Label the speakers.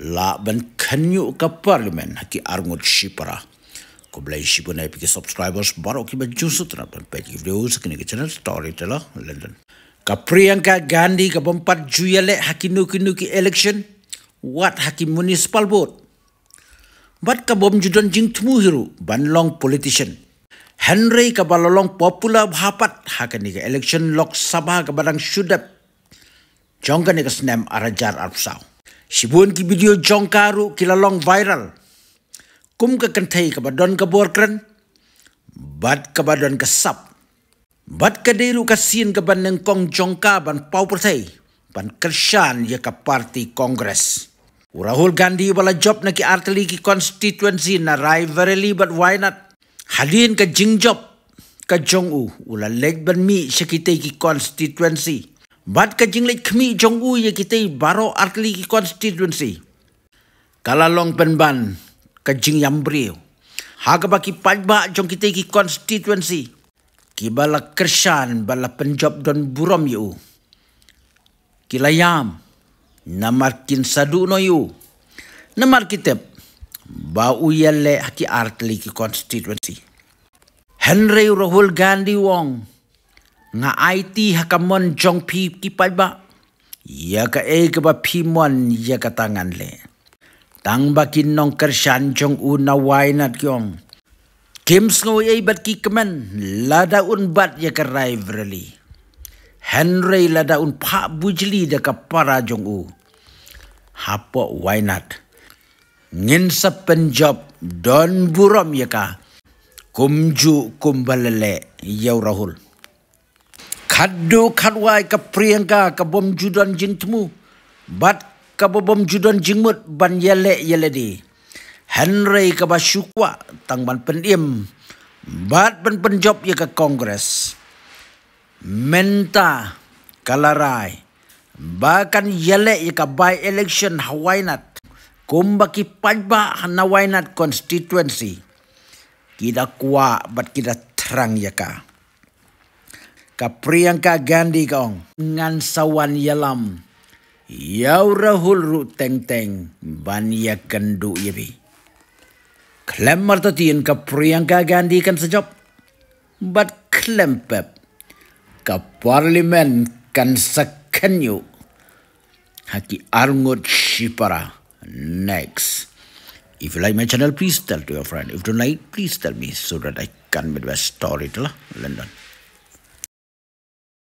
Speaker 1: laban kanyu ke Parlimen haki arngot shipara ko blai shipuna pi ke subscribers baro ki ba jusut na pan pe video sik ni ke channel storyteller lah, london ka priyanka gandhi ka bompat juyale haki nuki nuki election what haki municipal board bat ka bom judon jing tmu hiru ban long politician henry ka balolong popular bhapat haki ni ke election lok sabha ka badang sudap jongani ka snem arajar arpsao si buon ki video jongkaru kila long viral. Kum ke kentai ke badan ke borkren, bat ke badan ke sap. bad ke diru ke sin ke bandeng Kong jongka ban pau pertai, ban kersan ya ke parti kongres. Rahul Gandhi wala job na ki artili ki constituency na rivalry but why not? Halin ke jing job ke jong u, wala leg ban mi sekitai ki constituency. Bad ka jinglet kmi jonggu ye kite baro artli ki constituency kala long pen ban ka jing yam brio haga ba ki pajba jong kite ki constituency ki bala kershan bala penjob don buram yu ki layam namar kin sadu no yu namar kitep ba uyale ki artli ki constituency henry rahul gandhi wong nga IT hakamon mon jong pi kipad ba? Ya ka e ka ba pi mon ya ka tangan le. Tang ba kin nong kersan jong u na wai nat kyong. Kim sngo e bat ki kemen lada un bat ya ka rai vreli. Henry lada un pa bujli da ka para jong u. Hapo wai nat. Ngin sa penjob don buram ya ka. Kumju kumbalele yau rahul kadu kadwai ke priangka ke bom judan jintmu bat ke bom judan jingmut ban yele yele di henry ke basyukwa tang ban pendiam bat ban penjob ye ke kongres menta kalarai bahkan yele ya ke by election hawainat kumbaki pajba hanawainat constituency kita kuat bat kita terang ya ka ka Priyanka Gandhi kong ngan sawan yalam yau rahul ru teng teng ban ya kendu yebi klem marta tin ka Priyanka Gandhi kan sejop bat klem pep ka parlimen kan sakhen yu haki arngot shipara next if you like my channel please tell to your friend if you don't like please tell me so that i can make a story to london